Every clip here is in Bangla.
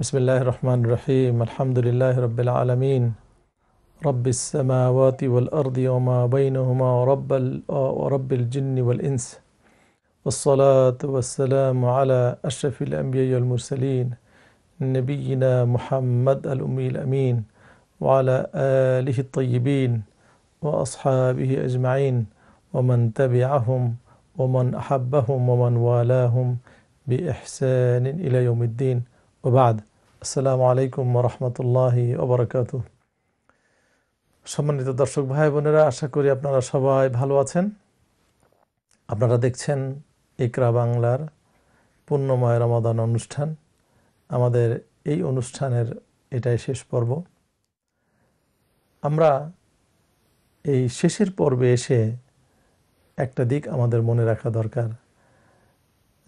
بسم الله الرحمن الرحيم الحمد لله رب العالمين رب السماوات والأرض وما بينهما رب, ورب الجن والإنس والصلاة والسلام على أشرف الأنبياء والمرسلين نبينا محمد الأمي الأمين وعلى آله الطيبين وأصحابه أجمعين ومن تبعهم ومن أحبهم ومن والاهم بإحسان إلى يوم الدين وبعد السلام عليكم ورحمة الله وبركاته সম্মানিত দর্শক ভাই বোনেরা আশা করি আপনারা সবাই ভালো আছেন আপনারা দেখছেন ইকরা বাংলার পূর্ণময় রমাদান অনুষ্ঠান আমাদের এই অনুষ্ঠানের এটাই শেষ পর্ব আমরা এই শেষের পর্বে এসে একটা দিক আমাদের মনে রাখা দরকার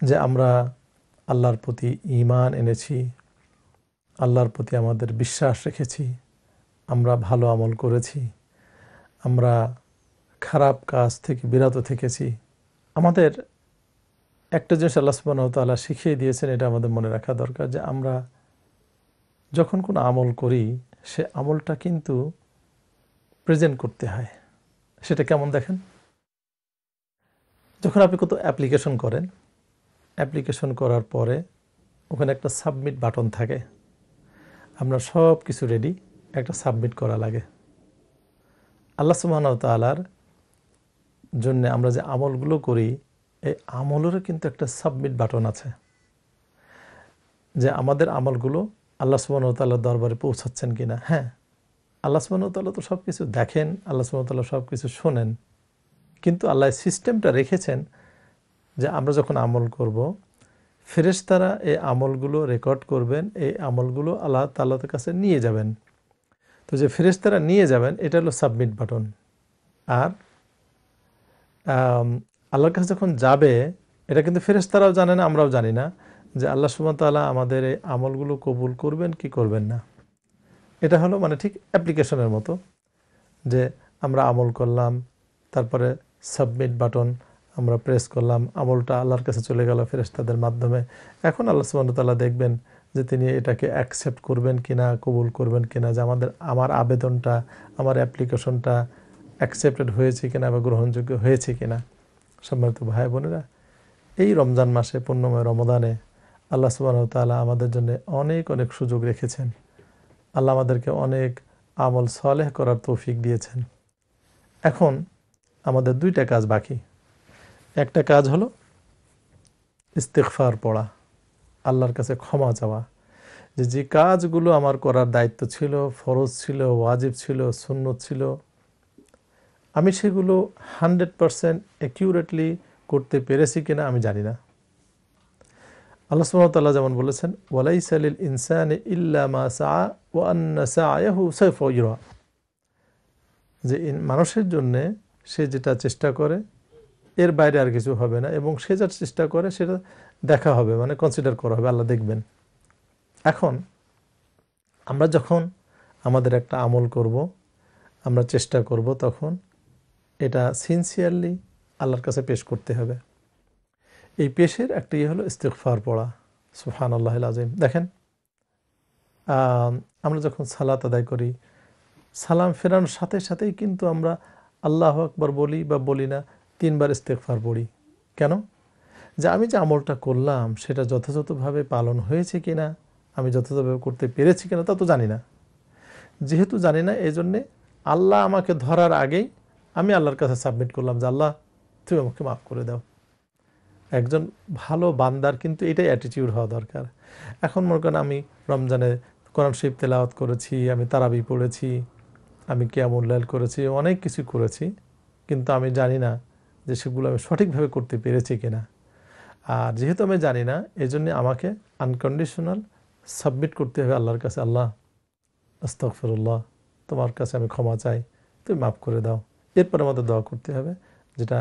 যে আমরা আল্লাহর প্রতি ইমান এনেছি আল্লাহর প্রতি আমাদের বিশ্বাস রেখেছি আমরা ভালো আমল করেছি আমরা খারাপ কাজ থেকে বিরত থেকেছি আমাদের একটা জিনিস আল্লাহ সুবাহতাল্লাহ শিখিয়ে দিয়েছেন এটা আমাদের মনে রাখা দরকার যে আমরা যখন কোনো আমল করি সে আমলটা কিন্তু প্রেজেন্ট করতে হয় সেটা কেমন দেখেন যখন আপনি কত অ্যাপ্লিকেশন করেন অ্যাপ্লিকেশন করার পরে ওখানে একটা সাবমিট বাটন থাকে আপনার সব কিছু রেডি একটা সাবমিট করা লাগে আল্লাহ সুবাহতালার জন্য আমরা যে আমলগুলো করি এই আমলেরও কিন্তু একটা সাবমিট বাটন আছে যে আমাদের আমলগুলো আল্লাহ সুবাহতাল্লার দরবারে পৌঁছাচ্ছেন কি না হ্যাঁ আল্লাহ সুবাহতাল্লাহ তো সব কিছু দেখেন আল্লাহ সুবাহতাল্লাহ সব কিছু শোনেন কিন্তু আল্লাহ সিস্টেমটা রেখেছেন যে আমরা যখন আমল করব ফেরেশতারা এই আমলগুলো রেকর্ড করবেন এই আমলগুলো আল্লাহ তাল্লাহর কাছে নিয়ে যাবেন তো যে ফেরেশতারা নিয়ে যাবেন এটা হলো সাবমিট বাটন আর আল্লাহর কাছে যখন যাবে এটা কিন্তু ফেরেশতারাও জানে না আমরাও জানি না যে আল্লাহ সুমতাল্লাহ আমাদের এই আমলগুলো কবুল করবেন কি করবেন না এটা হলো মানে ঠিক অ্যাপ্লিকেশনের মতো যে আমরা আমল করলাম তারপরে সাবমিট বাটন আমরা প্রেস করলাম আমলটা আল্লাহর কাছে চলে গেল ফেরেস্তাদের মাধ্যমে এখন আল্লাহ সুবাহতাল্লাহ দেখবেন যে তিনি এটাকে অ্যাকসেপ্ট করবেন কি না কবুল করবেন কি না যে আমাদের আমার আবেদনটা আমার অ্যাপ্লিকেশনটা অ্যাকসেপ্টেড হয়েছে কিনা বা গ্রহণযোগ্য হয়েছে কিনা সম্মানিত ভাই বোনেরা এই রমজান মাসে পূর্ণময় রমদানে আল্লাহ সুবাহ তালা আমাদের জন্য অনেক অনেক সুযোগ রেখেছেন আল্লাহ আমাদেরকে অনেক আমল সলেহ করার তৌফিক দিয়েছেন এখন আমাদের দুইটা কাজ বাকি একটা কাজ হলো ইস্তেকফার পড়া আল্লাহর কাছে ক্ষমা চাওয়া যে যে কাজগুলো আমার করার দায়িত্ব ছিল ফরজ ছিল ওয়াজিব ছিল সুন্নত ছিল আমি সেগুলো হান্ড্রেড পারসেন্ট অ্যাকিউরেটলি করতে পেরেছি কিনা আমি জানি না আল্লাহ সুমতাল্লাহ যেমন বলেছেন ওয়ালাই সালিল ইনসান ইল্লামা সা ওয়ান্না যে মানুষের জন্যে সে যেটা চেষ্টা করে এর বাইরে আর কিছু হবে না এবং সে যার চেষ্টা করে সেটা দেখা হবে মানে কনসিডার করা হবে আল্লাহ দেখবেন এখন আমরা যখন আমাদের একটা আমল করব আমরা চেষ্টা করব তখন এটা সিনসিয়ারলি আল্লাহর কাছে পেশ করতে হবে এই পেশের একটা ইয়ে হলো ইস্তেকফার পড়া সুফান আল্লাহ আজিম দেখেন আমরা যখন সালাত আদায় করি সালাম ফেরানোর সাথে সাথেই কিন্তু আমরা আল্লাহ আকবর বলি বা বলি না তিনবার ইস্তেকফার পড়ি কেন যে আমি যে আমলটা করলাম সেটা যথাযথভাবে পালন হয়েছে কি না আমি যথাযথভাবে করতে পেরেছি কিনা তা তো জানি না যেহেতু জানি না এই জন্যে আল্লাহ আমাকে ধরার আগেই আমি আল্লাহর কাছে সাবমিট করলাম যে আল্লাহ তুমি আমাকে মাফ করে দাও একজন ভালো বান্দার কিন্তু এটাই অ্যাটিটিউড হওয়া দরকার এখন মনে করেন আমি রমজানে কোরআন শরীফ তেলাওয়াত করেছি আমি তারাবি পড়েছি আমি লাইল করেছি অনেক কিছু করেছি কিন্তু আমি জানি না যে সেগুলো আমি সঠিকভাবে করতে পেরেছি কিনা আর যেহেতু আমি জানি না এই জন্য আমাকে আনকন্ডিশনাল সাবমিট করতে হবে আল্লাহর কাছে আল্লাহ আস্তফরুল্লাহ তোমার কাছে আমি ক্ষমা চাই তুমি মাফ করে দাও এরপরে আমাদের দোয়া করতে হবে যেটা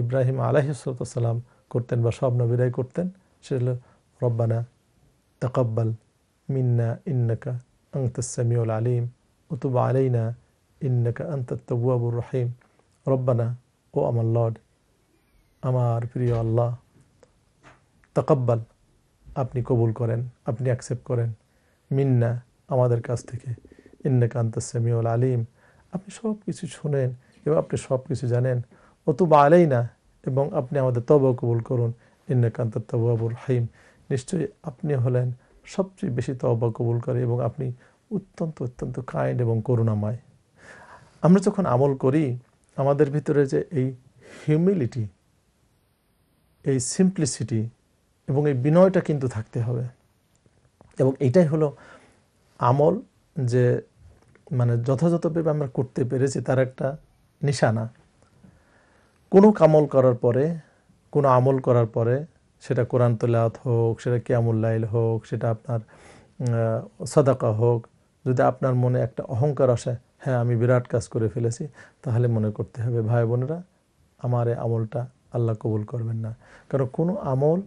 ইব্রাহিম আলাহিসাল্লাম করতেন বা সব নবীরাই করতেন সেটা হলো রব্বানা তকব্বাল মিন্না ইন্নাকা আংতসামিউল আলিম উতুবা আলাইনা ইন্নাকা আন্তাত তবুয়াবুর রহিম রব্বানা ও আমার লর্ড আমার প্রিয় আল্লাহ তাকাব্বাল আপনি কবুল করেন আপনি অ্যাকসেপ্ট করেন মিন্না আমাদের কাছ থেকে ইন্নাকা আন্তা সামিউল আলিম আপনি সব কিছু শোনেন এবং আপনি সব কিছু জানেন অতুবা আলেই না এবং আপনি আমাদের তব কবুল করুন ইন্নাকান্ত তবাবুল হাইম নিশ্চয়ই আপনি হলেন সবচেয়ে বেশি তবা কবুল করে এবং আপনি অত্যন্ত অত্যন্ত কাইন্ড এবং করুণাময় আমরা যখন আমল করি আমাদের ভিতরে যে এই হিউমিলিটি এই সিম্পলিসিটি এবং এই বিনয়টা কিন্তু থাকতে হবে এবং এটাই হলো আমল যে মানে যথাযথভাবে আমরা করতে পেরেছি তার একটা নিশানা কোনো কামল করার পরে কোনো আমল করার পরে সেটা কোরআন তোলাত হোক সেটা লাইল হোক সেটা আপনার সদাকা হোক যদি আপনার মনে একটা অহংকার আসে হ্যাঁ আমি বিরাট কাজ করে ফেলেছি তাহলে মনে করতে হবে ভাই বোনেরা আমার এই আমলটা আল্লাহ কবুল করবেন না কারণ কোনো আমল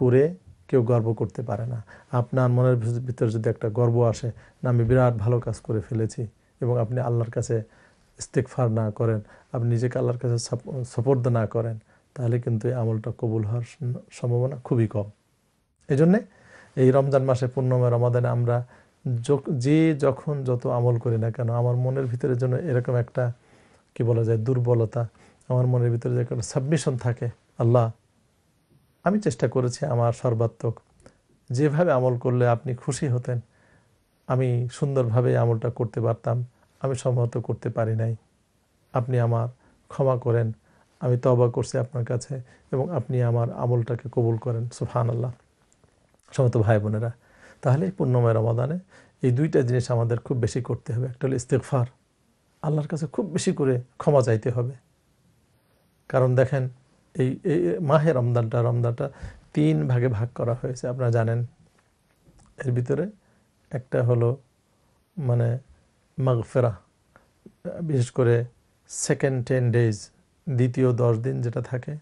করে কেউ গর্ব করতে পারে না আপনার মনের ভিতরে যদি একটা গর্ব আসে না আমি বিরাট ভালো কাজ করে ফেলেছি এবং আপনি আল্লাহর কাছে ইস্তেকফার না করেন আপনি নিজেকে আল্লাহর কাছে সপর্দ না করেন তাহলে কিন্তু এই আমলটা কবুল হওয়ার সম্ভাবনা খুবই কম এই জন্যে এই রমজান মাসে পূর্ণময় রমাদানে আমরা যে যখন যত আমল করি না কেন আমার মনের ভিতরে যেন এরকম একটা কি বলা যায় দুর্বলতা আমার মনের ভিতরে যে একটা সাবমিশন থাকে আল্লাহ আমি চেষ্টা করেছি আমার সর্বাত্মক যেভাবে আমল করলে আপনি খুশি হতেন আমি সুন্দরভাবে আমলটা করতে পারতাম আমি সম্ভবত করতে পারি নাই আপনি আমার ক্ষমা করেন আমি তবা করছি আপনার কাছে এবং আপনি আমার আমলটাকে কবুল করেন সুফহান আল্লাহ সমত ভাই বোনেরা তাহলে পূর্ণময় রমাদানে এই দুইটা জিনিস আমাদের খুব বেশি করতে হবে একটা হলো ইস্তেকফার আল্লাহর কাছে খুব বেশি করে ক্ষমা চাইতে হবে কারণ দেখেন এই মাহে রমদানটা রমদানটা তিন ভাগে ভাগ করা হয়েছে আপনারা জানেন এর ভিতরে একটা হলো মানে মাগফেরা বিশেষ করে সেকেন্ড টেন ডেজ দ্বিতীয় দশ দিন যেটা থাকে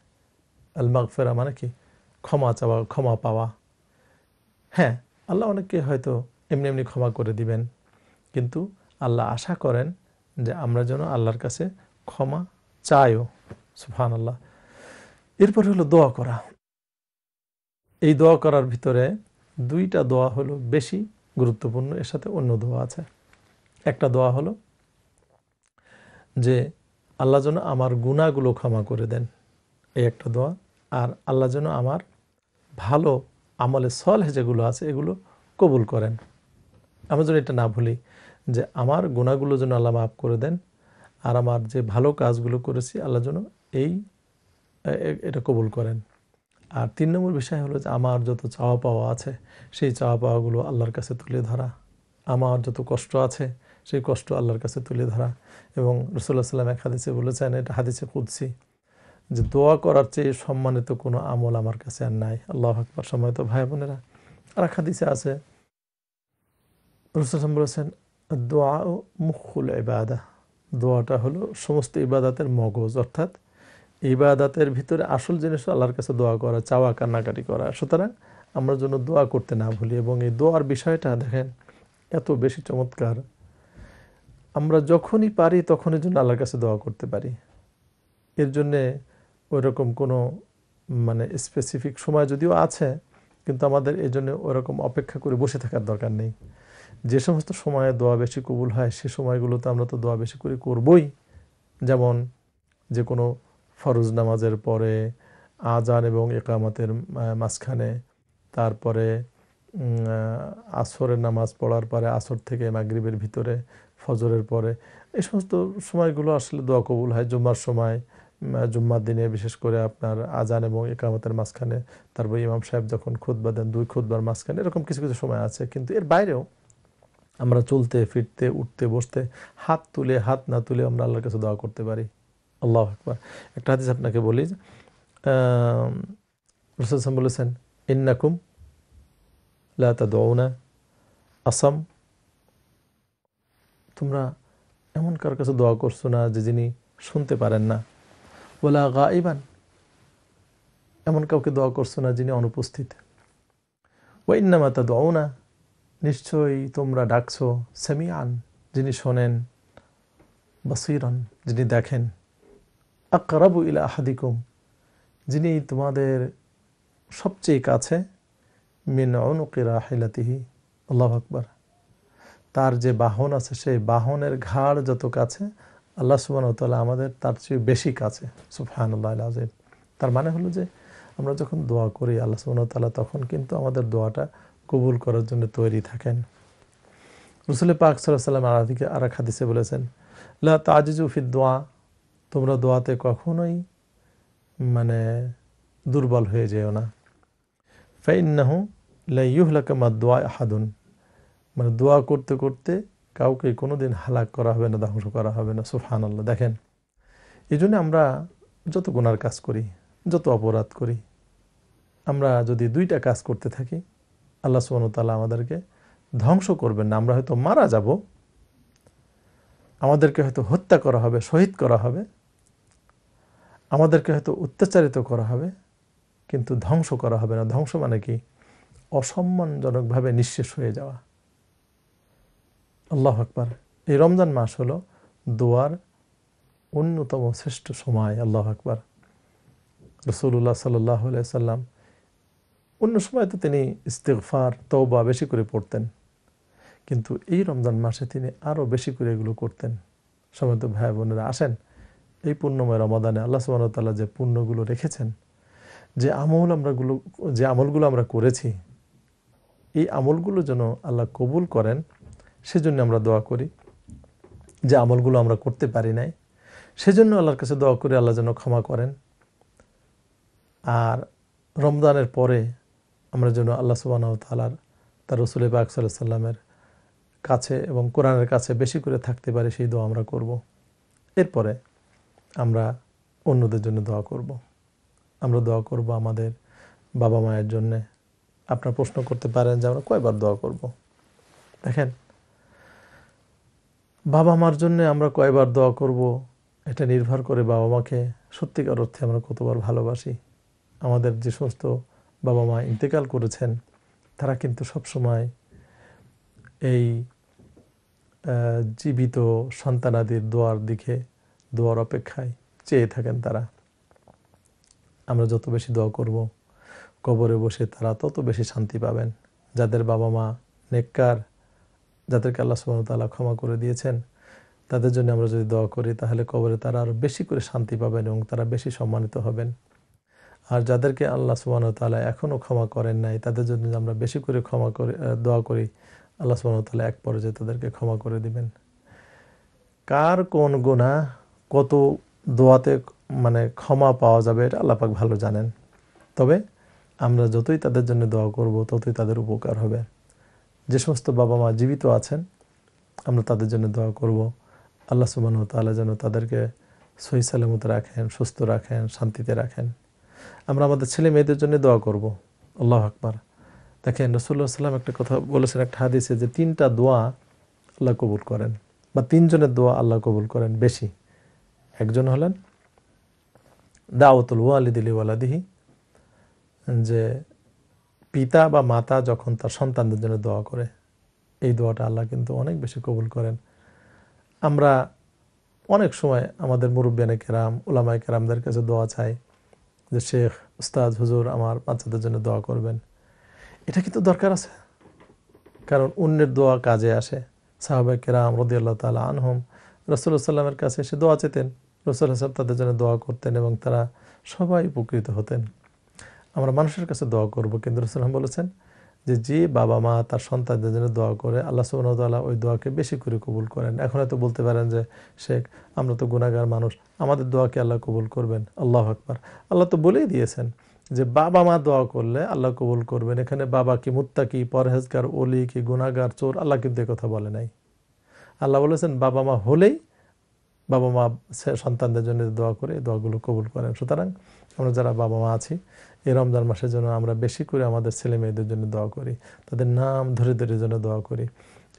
আল মাগফেরা মানে কি ক্ষমা চাওয়া ক্ষমা পাওয়া হ্যাঁ আল্লাহ অনেককে হয়তো এমনি এমনি ক্ষমা করে দিবেন কিন্তু আল্লাহ আশা করেন যে আমরা যেন আল্লাহর কাছে ক্ষমা চাইও সুফান আল্লাহ এরপর হলো দোয়া করা এই দোয়া করার ভিতরে দুইটা দোয়া হলো বেশি গুরুত্বপূর্ণ এর সাথে অন্য দোয়া আছে একটা দোয়া হলো যে আল্লাহ যেন আমার গুণাগুলো ক্ষমা করে দেন এই একটা দোয়া আর আল্লাহ যেন আমার ভালো আমলে সলহ যেগুলো আছে এগুলো কবুল করেন আমরা যেন এটা না ভুলি যে আমার গুণাগুলো যেন আল্লাহ মাফ করে দেন আর আমার যে ভালো কাজগুলো করেছি আল্লাহ যেন এই এটা কবুল করেন আর তিন নম্বর বিষয় হলো যে আমার যত চাওয়া পাওয়া আছে সেই চাওয়া পাওয়াগুলো আল্লাহর কাছে তুলে ধরা আমার যত কষ্ট আছে সেই কষ্ট আল্লাহর কাছে তুলে ধরা এবং রসুল্লাহ সাল্লাম এক হাদিসে বলেছেন এটা হাদিসে কুদসি যে দোয়া করার চেয়ে সম্মানিত কোনো আমল আমার কাছে আর নাই আল্লাহ আকবর সম্মানিত ভাই বোনেরা আর এক হাদিসে আছে রসুলাম বলেছেন দোয়া ও মুখুল ইবাদা দোয়াটা হলো সমস্ত ইবাদাতের মগজ অর্থাৎ ইবাদাতের ভিতরে আসল জিনিস আল্লাহর কাছে দোয়া করা চাওয়া কান্নাকাটি করা সুতরাং আমরা জন্য দোয়া করতে না ভুলি এবং এই দোয়ার বিষয়টা দেখেন এত বেশি চমৎকার আমরা যখনই পারি তখনই জন্য আল্লাহর কাছে দোয়া করতে পারি এর জন্যে ওইরকম কোনো মানে স্পেসিফিক সময় যদিও আছে কিন্তু আমাদের এই জন্য ওরকম অপেক্ষা করে বসে থাকার দরকার নেই যে সমস্ত সময়ে দোয়া বেশি কবুল হয় সে সময়গুলোতে আমরা তো দোয়া বেশি করে করবই যেমন যে কোনো ফরজ নামাজের পরে আজান এবং একামাতের মাঝখানে তারপরে আসরের নামাজ পড়ার পরে আসর থেকে মাগরীবের ভিতরে ফজরের পরে এই সমস্ত সময়গুলো আসলে দোয়া কবুল হয় জুম্মার সময় জুম্মার দিনে বিশেষ করে আপনার আজান এবং একামতের মাঝখানে তারপর ইমাম সাহেব যখন খুদ্া দেন দুই খুদবার মাঝখানে এরকম কিছু কিছু সময় আছে কিন্তু এর বাইরেও আমরা চলতে ফিরতে উঠতে বসতে হাত তুলে হাত না তুলে আমরা আল্লাহর কাছে দোয়া করতে পারি আল্লাহ আকবার একটা হাদিস আপনাকে বলি রসুল বলেছেন ইন্নাকুম লাতা দৌনা আসাম তোমরা এমন কারোর কাছে দোয়া করছো না যে যিনি শুনতে পারেন না ওলা গাইবান এমন কাউকে দোয়া করছো না যিনি অনুপস্থিত ওয়াইন্নামা তা দোয়াও না নিশ্চয়ই তোমরা ডাকছো সেমিয়ান যিনি শোনেন বসিরন যিনি দেখেন আকরাবু ইলা আহাদিকুম যিনি তোমাদের সবচেয়ে কাছে মিন অনুকিরা হিলাতিহি আল্লাহ আকবর তার যে বাহন আছে সেই বাহনের ঘাড় যত কাছে আল্লাহ সুবাহতাল্লাহ আমাদের তার চেয়ে বেশি কাছে সুফহানুল্লাহ আজিম তার মানে হলো যে আমরা যখন দোয়া করি আল্লাহ তালা তখন কিন্তু আমাদের দোয়াটা কবুল করার জন্য তৈরি থাকেন রসুল পাক সাল্লাম আরাধিকে এক হাদিসে বলেছেন লা তাজিজুফি দোয়া তোমরা দোয়াতে কখনোই মানে দুর্বল হয়ে যেও না ফাইন্নাহু লাইহলাকা মা দোয়া হাদুন মানে দোয়া করতে করতে কাউকে কোনো দিন হালাক করা হবে না ধ্বংস করা হবে না সুফহান আল্লাহ দেখেন এই জন্য আমরা যত গুনার কাজ করি যত অপরাধ করি আমরা যদি দুইটা কাজ করতে থাকি আল্লাহ তালা আমাদেরকে ধ্বংস করবেন না আমরা হয়তো মারা যাব আমাদেরকে হয়তো হত্যা করা হবে শহীদ করা হবে আমাদেরকে হয়তো অত্যাচারিত করা হবে কিন্তু ধ্বংস করা হবে না ধ্বংস মানে কি অসম্মানজনকভাবে নিঃশেষ হয়ে যাওয়া আল্লাহ আকবার এই রমজান মাস হল দোয়ার অন্যতম শ্রেষ্ঠ সময় আল্লাহ আকবার রসুল্লাহ সাল্লাহ সাল্লাম অন্য সময় তো তিনি ইস্তেকফার তওবা বেশি করে পড়তেন কিন্তু এই রমজান মাসে তিনি আরও বেশি করে এগুলো করতেন সময় তো ভাই বোনেরা আসেন এই পূর্ণময় রমাদানে আল্লাহ সুবাহতাল্লাহ যে পূর্ণগুলো রেখেছেন যে আমল আমরাগুলো যে আমলগুলো আমরা করেছি এই আমলগুলো যেন আল্লাহ কবুল করেন সেজন্য আমরা দোয়া করি যে আমলগুলো আমরা করতে পারি নাই সেজন্য আল্লাহর কাছে দোয়া করে আল্লাহ যেন ক্ষমা করেন আর রমদানের পরে আমরা যেন আল্লাহ সুবাহ তালার তার রসুলের বাক সাল সাল্লামের কাছে এবং কোরআনের কাছে বেশি করে থাকতে পারে সেই দোয়া আমরা করব। এরপরে আমরা অন্যদের জন্য দোয়া করব। আমরা দোয়া করব আমাদের বাবা মায়ের জন্যে আপনার প্রশ্ন করতে পারেন যে আমরা কয়বার দোয়া করব। দেখেন বাবা মার জন্য আমরা কয়বার দোয়া করব এটা নির্ভর করে বাবা মাকে সত্যিকার অর্থে আমরা কতবার ভালোবাসি আমাদের যে সমস্ত বাবা মা ইন্তেকাল করেছেন তারা কিন্তু সবসময় এই জীবিত সন্তানাদির দোয়ার দিকে দোয়ার অপেক্ষায় চেয়ে থাকেন তারা আমরা যত বেশি দোয়া করব কবরে বসে তারা তত বেশি শান্তি পাবেন যাদের বাবা মা নেককার যাদেরকে আল্লাহ সুবাহ তালা ক্ষমা করে দিয়েছেন তাদের জন্য আমরা যদি দোয়া করি তাহলে কবরে তারা আরও বেশি করে শান্তি পাবেন এবং তারা বেশি সম্মানিত হবেন আর যাদেরকে আল্লাহ সুবাহ তালা এখনও ক্ষমা করেন নাই তাদের জন্য আমরা বেশি করে ক্ষমা করে দোয়া করি আল্লাহ সুবাহ তালা এক পর্যায়ে তাদেরকে ক্ষমা করে দিবেন কার কোন গুণা কত দোয়াতে মানে ক্ষমা পাওয়া যাবে এটা আল্লাপাক ভালো জানেন তবে আমরা যতই তাদের জন্য দোয়া করব ততই তাদের উপকার হবে যে সমস্ত বাবা মা জীবিত আছেন আমরা তাদের জন্য দোয়া করব আল্লাহ সুবাহ তালা যেন তাদেরকে সহি সালামত রাখেন সুস্থ রাখেন শান্তিতে রাখেন আমরা আমাদের ছেলে মেয়েদের জন্য দোয়া করব আল্লাহ আকবার দেখেন রসুল্লাহ সাল্লাম একটা কথা বলেছেন একটা হাদিসে যে তিনটা দোয়া আল্লাহ কবুল করেন বা তিনজনের দোয়া আল্লাহ কবুল করেন বেশি একজন হলেন দাওয়াতুল ওয়ালিদিলি ওয়ালাদিহি যে পিতা বা মাতা যখন তার সন্তানদের জন্য দোয়া করে এই দোয়াটা আল্লাহ কিন্তু অনেক বেশি কবুল করেন আমরা অনেক সময় আমাদের মুরব্বিয়ানে কেরাম ওলামায় কেরামদের কাছে দোয়া চাই যে শেখ উস্তাদ হুজুর আমার বাচ্চাদের জন্য দোয়া করবেন এটা কিন্তু দরকার আছে কারণ অন্যের দোয়া কাজে আসে সাহাবা কেরাম রদিয়াল্লাহ তাল আনহম রসুল্লাহ সাল্লামের কাছে এসে দোয়া চেতেন রসুল্লাহ সাহেব তাদের জন্য দোয়া করতেন এবং তারা সবাই উপকৃত হতেন আমরা মানুষের কাছে দোয়া করব কিন্তু রসুলাম বলেছেন যে যে বাবা মা তার সন্তানদের জন্য দোয়া করে আল্লাহ সুবাহতাল্লাহ ওই দোয়াকে বেশি করে কবুল করেন এখন হয়তো বলতে পারেন যে শেখ আমরা তো গুণাগার মানুষ আমাদের দোয়াকে আল্লাহ কবুল করবেন আল্লাহ আকবর আল্লাহ তো বলেই দিয়েছেন যে বাবা মা দোয়া করলে আল্লাহ কবুল করবেন এখানে বাবা কি মুত্তা কি পরহেজগার ওলি কি গুণাগার চোর আল্লাহ কিন্তু কথা বলে নাই আল্লাহ বলেছেন বাবা মা হলেই বাবা মা সন্তানদের জন্য দোয়া করে দোয়াগুলো কবুল করেন সুতরাং আমরা যারা বাবা মা আছি এই রমজান মাসের জন্য আমরা বেশি করে আমাদের ছেলে মেয়েদের জন্য দোয়া করি তাদের নাম ধরে ধরে জন্য দোয়া করি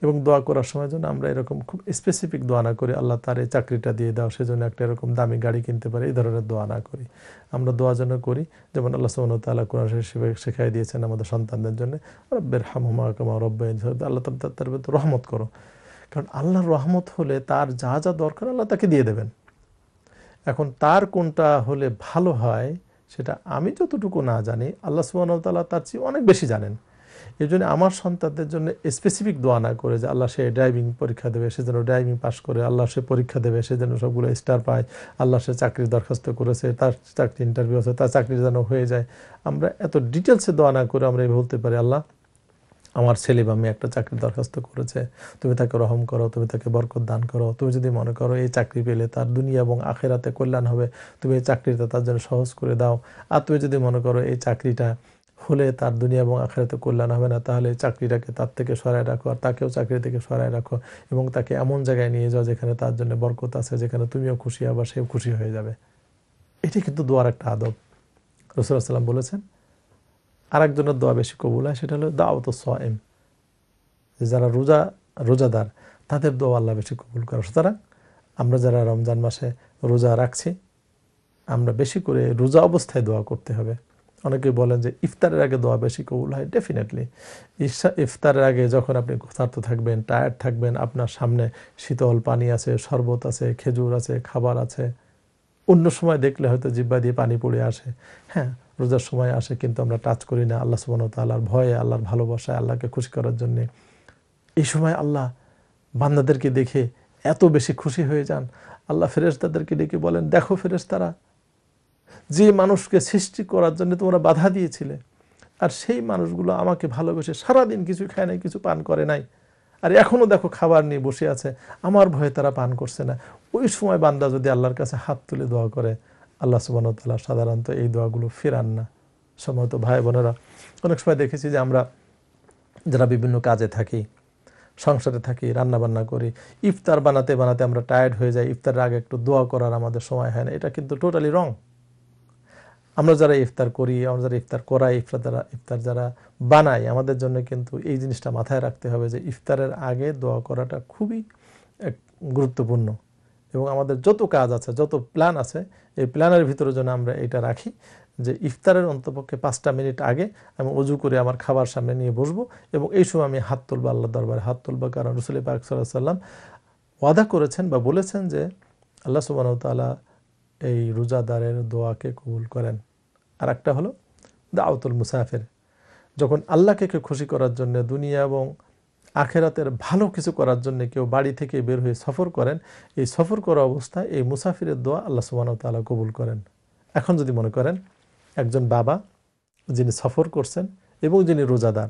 এবং দোয়া করার সময় জন্য আমরা এরকম খুব স্পেসিফিক দোয়া না করি আল্লাহ তার এই চাকরিটা দিয়ে দাও সেজন্য একটা এরকম দামি গাড়ি কিনতে পারে এই ধরনের দোয়া না করি আমরা দোয়া জন্য করি যেমন আল্লাহ সুমনতাল্লাহ কোরআন হিসেবে শেখাই দিয়েছেন আমাদের সন্তানদের জন্য রব্বের হামহুমা কামা রব্বে আল্লাহ তার রহমত করো কারণ আল্লাহর রহমত হলে তার যা যা দরকার আল্লাহ তাকে দিয়ে দেবেন এখন তার কোনটা হলে ভালো হয় সেটা আমি যতটুকু না জানি আল্লাহ সুবাহতাল্লাহ তার চেয়ে অনেক বেশি জানেন এই জন্য আমার সন্তানদের জন্য স্পেসিফিক দোয়া না করে যে আল্লাহ সে ড্রাইভিং পরীক্ষা দেবে সে যেন ড্রাইভিং পাশ করে আল্লাহ সে পরীক্ষা দেবে সে যেন সবগুলো স্টার পায় আল্লাহ সে চাকরির দরখাস্ত করেছে তার চাকরি ইন্টারভিউ আছে তার চাকরি যেন হয়ে যায় আমরা এত ডিটেলসে দোয়া না করে আমরা বলতে পারি আল্লাহ আমার ছেলে বা মেয়ে একটা চাকরির দরখাস্ত করেছে তুমি তাকে রহম করো তুমি তাকে বরকত দান করো তুমি যদি মনে করো এই চাকরি পেলে তার দুনিয়া এবং আখেরাতে কল্যাণ হবে তুমি এই চাকরিটা তার জন্য সহজ করে দাও আর তুমি যদি মনে করো এই চাকরিটা হলে তার দুনিয়া এবং আখেরাতে কল্যাণ হবে না তাহলে চাকরিটাকে তার থেকে সরায় রাখো আর তাকেও চাকরি থেকে সরায় রাখো এবং তাকে এমন জায়গায় নিয়ে যাও যেখানে তার জন্য বরকত আছে যেখানে তুমিও খুশি আবার সেও খুশি হয়ে যাবে এটি কিন্তু দোয়ার একটা আদব রসুল্লাহ সাল্লাম বলেছেন আরেকজনের দোয়া বেশি কবুল হয় সেটা হলো দাওয়াত সোয়াইম যারা রোজা রোজাদার তাদের দোয়া আল্লাহ বেশি কবুল করে সুতরাং আমরা যারা রমজান মাসে রোজা রাখছি আমরা বেশি করে রোজা অবস্থায় দোয়া করতে হবে অনেকে বলেন যে ইফতারের আগে দোয়া বেশি কবুল হয় ডেফিনেটলি ইফতারের আগে যখন আপনি ক্ষুধার্ত থাকবেন টায়ার্ড থাকবেন আপনার সামনে শীতল পানি আছে শরবত আছে খেজুর আছে খাবার আছে অন্য সময় দেখলে হয়তো জিব্বা দিয়ে পানি পড়ে আসে হ্যাঁ রোজার সময় আসে কিন্তু আমরা টাচ করি না আল্লাহ সুবাহ তাল্লাহার ভয়ে আল্লাহর ভালোবাসায় আল্লাহকে খুশি করার জন্যে এই সময় আল্লাহ বান্দাদেরকে দেখে এত বেশি খুশি হয়ে যান আল্লাহ ফেরেস্তাদেরকে ডেকে বলেন দেখো ফেরেস্তারা যে মানুষকে সৃষ্টি করার জন্য তোমরা বাধা দিয়েছিলে আর সেই মানুষগুলো আমাকে ভালোবেসে সারাদিন কিছু খায় নাই কিছু পান করে নাই আর এখনও দেখো খাবার নিয়ে বসে আছে আমার ভয়ে তারা পান করছে না ওই সময় বান্দা যদি আল্লাহর কাছে হাত তুলে দোয়া করে আল্লাহ সুবাহতাল্লাহ সাধারণত এই দোয়াগুলো ফেরান না সম্ভবত ভাই বোনেরা অনেক সময় দেখেছি যে আমরা যারা বিভিন্ন কাজে থাকি সংসারে থাকি রান্না বান্না করি ইফতার বানাতে বানাতে আমরা টায়ার্ড হয়ে যাই ইফতারের আগে একটু দোয়া করার আমাদের সময় হয় না এটা কিন্তু টোটালি রং আমরা যারা ইফতার করি আমরা যারা ইফতার করাই ইফতার যারা ইফতার যারা বানাই আমাদের জন্য কিন্তু এই জিনিসটা মাথায় রাখতে হবে যে ইফতারের আগে দোয়া করাটা খুবই গুরুত্বপূর্ণ এবং আমাদের যত কাজ আছে যত প্ল্যান আছে এই প্ল্যানের ভিতরে যেন আমরা এটা রাখি যে ইফতারের অন্তপক্ষে পাঁচটা মিনিট আগে আমি অজু করে আমার খাবার সামনে নিয়ে বসবো এবং এই সময় আমি হাত তুলবো আল্লাহ দরবারে হাত তুলবো কারণ রসুল পাক সাল্লাম ওয়াদা করেছেন বা বলেছেন যে আল্লাহ সুবাহতালা এই রোজাদারের দোয়াকে কবুল করেন আর একটা হলো দাওতুল মুসাফের যখন আল্লাহকে খুশি করার জন্য দুনিয়া এবং আখেরাতের ভালো কিছু করার জন্য কেউ বাড়ি থেকে বের হয়ে সফর করেন এই সফর করা অবস্থায় এই মুসাফিরের দোয়া আল্লাহ সুবাহতালা কবুল করেন এখন যদি মনে করেন একজন বাবা যিনি সফর করছেন এবং যিনি রোজাদার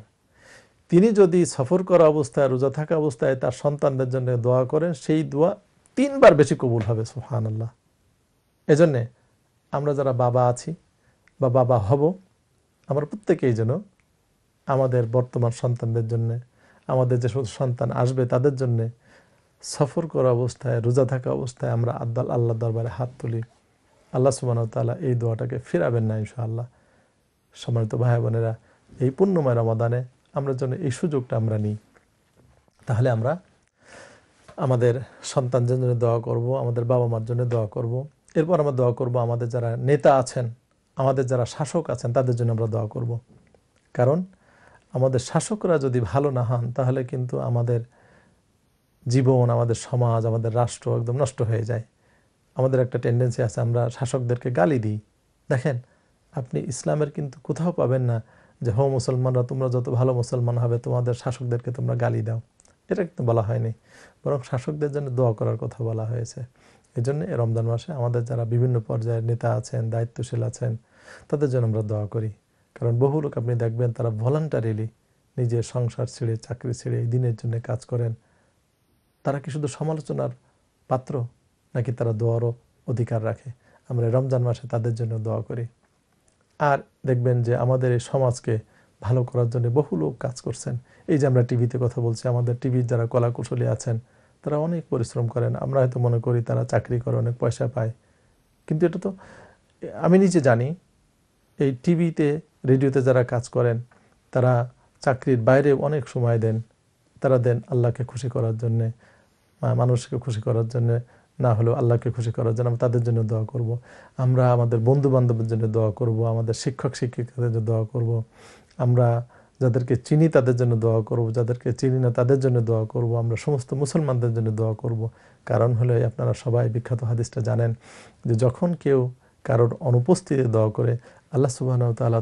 তিনি যদি সফর করা অবস্থায় রোজা থাকা অবস্থায় তার সন্তানদের জন্য দোয়া করেন সেই দোয়া তিনবার বেশি কবুল হবে সুহান আল্লাহ এজন্যে আমরা যারা বাবা আছি বা বাবা হব আমার প্রত্যেকেই যেন আমাদের বর্তমান সন্তানদের জন্যে আমাদের যে সন্তান আসবে তাদের জন্য সফর করা অবস্থায় রোজা থাকা অবস্থায় আমরা আদাল আল্লাহ দরবারে হাত তুলি আল্লাহ সুবাহতালা এই দোয়াটাকে ফিরাবেন না আল্লাহ সম্মানিত ভাই বোনেরা এই পূর্ণময় রমাদানে আমরা জন্য এই সুযোগটা আমরা নিই তাহলে আমরা আমাদের সন্তানদের জন্য দোয়া করব আমাদের বাবা মার জন্য দোয়া করব এরপর আমরা দোয়া করব আমাদের যারা নেতা আছেন আমাদের যারা শাসক আছেন তাদের জন্য আমরা দোয়া করব কারণ আমাদের শাসকরা যদি ভালো না হন তাহলে কিন্তু আমাদের জীবন আমাদের সমাজ আমাদের রাষ্ট্র একদম নষ্ট হয়ে যায় আমাদের একটা টেন্ডেন্সি আছে আমরা শাসকদেরকে গালি দিই দেখেন আপনি ইসলামের কিন্তু কোথাও পাবেন না যে হো মুসলমানরা তোমরা যত ভালো মুসলমান হবে তোমাদের শাসকদেরকে তোমরা গালি দাও এটা কিন্তু বলা হয়নি বরং শাসকদের জন্য দোয়া করার কথা বলা হয়েছে এই জন্য রমজান মাসে আমাদের যারা বিভিন্ন পর্যায়ের নেতা আছেন দায়িত্বশীল আছেন তাদের জন্য আমরা দোয়া করি কারণ বহু লোক আপনি দেখবেন তারা ভলান্টারিলি নিজের সংসার ছেড়ে চাকরি ছেড়ে দিনের জন্য কাজ করেন তারা কি শুধু সমালোচনার পাত্র নাকি তারা দোয়ারও অধিকার রাখে আমরা রমজান মাসে তাদের জন্য দোয়া করি আর দেখবেন যে আমাদের এই সমাজকে ভালো করার জন্য বহু লোক কাজ করছেন এই যে আমরা টিভিতে কথা বলছি আমাদের টিভির যারা কলা কুশলী আছেন তারা অনেক পরিশ্রম করেন আমরা হয়তো মনে করি তারা চাকরি করে অনেক পয়সা পায় কিন্তু এটা তো আমি নিজে জানি এই টিভিতে রেডিওতে যারা কাজ করেন তারা চাকরির বাইরে অনেক সময় দেন তারা দেন আল্লাহকে খুশি করার জন্যে মানুষকে খুশি করার জন্য না হলেও আল্লাহকে খুশি করার জন্য আমরা তাদের জন্য দোয়া করব। আমরা আমাদের বন্ধু বান্ধবের জন্য দোয়া করব। আমাদের শিক্ষক শিক্ষিকাদের জন্য দোয়া করব। আমরা যাদেরকে চিনি তাদের জন্য দোয়া করব যাদেরকে চিনি না তাদের জন্য দোয়া করব আমরা সমস্ত মুসলমানদের জন্য দোয়া করব কারণ হলে আপনারা সবাই বিখ্যাত হাদিসটা জানেন যে যখন কেউ কারোর অনুপস্থিতিতে দোয়া করে আল্লাহ সুবাহন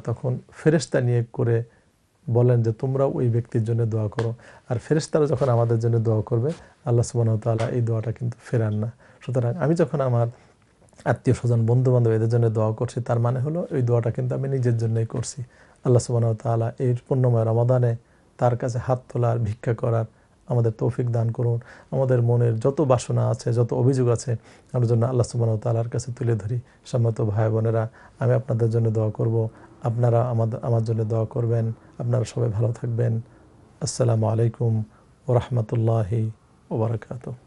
তখন ফেরেস্তা নিয়ে করে বলেন যে তোমরা ওই ব্যক্তির জন্য দোয়া করো আর ফেরেস্তারা যখন আমাদের জন্য দোয়া করবে আল্লাহ সুবাহন তাল্লাহ এই দোয়াটা কিন্তু ফেরান না সুতরাং আমি যখন আমার আত্মীয় স্বজন বন্ধুবান্ধব এদের জন্য দোয়া করছি তার মানে হলো এই দোয়াটা কিন্তু আমি নিজের জন্যই করছি আল্লাহ সুবাহ তাল্লাহ এই পূর্ণময় রমাদানে তার কাছে হাত তোলার ভিক্ষা করার আমাদের তৌফিক দান করুন আমাদের মনের যত বাসনা আছে যত অভিযোগ আছে আমার জন্য আল্লাহ সুবাহ তালার কাছে তুলে ধরি সম্মত ভাই বোনেরা আমি আপনাদের জন্য দোয়া করব আপনারা আমাদের আমার জন্য দোয়া করবেন আপনারা সবাই ভালো থাকবেন আসসালামু আলাইকুম ওরহমতুল্লাহি ওবরাকাতু